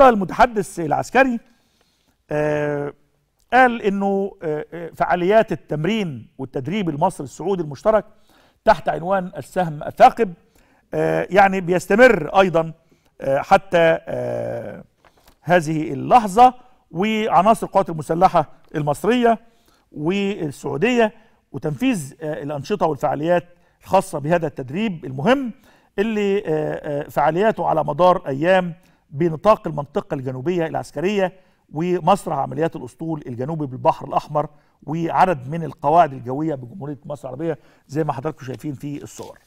المتحدث العسكري آه، قال انه آه، آه، فعاليات التمرين والتدريب المصري السعودي المشترك تحت عنوان السهم الثاقب يعني بيستمر ايضا حتى هذه اللحظه وعناصر القوات المسلحه المصريه والسعوديه وتنفيذ الانشطه والفعاليات الخاصه بهذا التدريب المهم اللي فعالياته على مدار ايام بنطاق المنطقة الجنوبية العسكرية ومسرح عمليات الأسطول الجنوبي بالبحر الأحمر وعدد من القواعد الجوية بجمهورية مصر العربية زي ما حضراتكم شايفين في الصور